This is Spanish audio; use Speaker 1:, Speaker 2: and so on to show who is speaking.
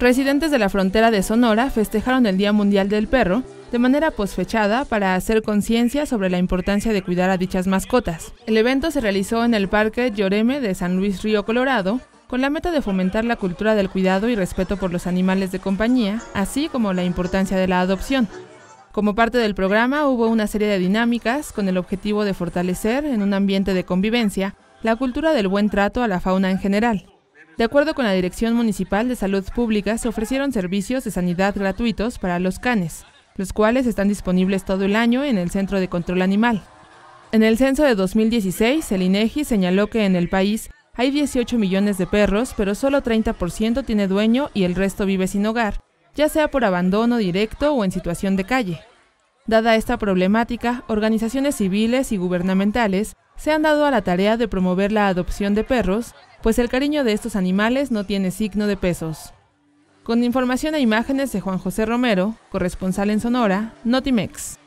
Speaker 1: Residentes de la frontera de Sonora festejaron el Día Mundial del Perro de manera posfechada para hacer conciencia sobre la importancia de cuidar a dichas mascotas. El evento se realizó en el Parque Lloreme de San Luis Río Colorado con la meta de fomentar la cultura del cuidado y respeto por los animales de compañía, así como la importancia de la adopción. Como parte del programa hubo una serie de dinámicas con el objetivo de fortalecer, en un ambiente de convivencia, la cultura del buen trato a la fauna en general. De acuerdo con la Dirección Municipal de Salud Pública, se ofrecieron servicios de sanidad gratuitos para los canes, los cuales están disponibles todo el año en el Centro de Control Animal. En el censo de 2016, el INEGI e señaló que en el país hay 18 millones de perros, pero solo 30% tiene dueño y el resto vive sin hogar, ya sea por abandono directo o en situación de calle. Dada esta problemática, organizaciones civiles y gubernamentales se han dado a la tarea de promover la adopción de perros, pues el cariño de estos animales no tiene signo de pesos. Con información e imágenes de Juan José Romero, corresponsal en Sonora, Notimex.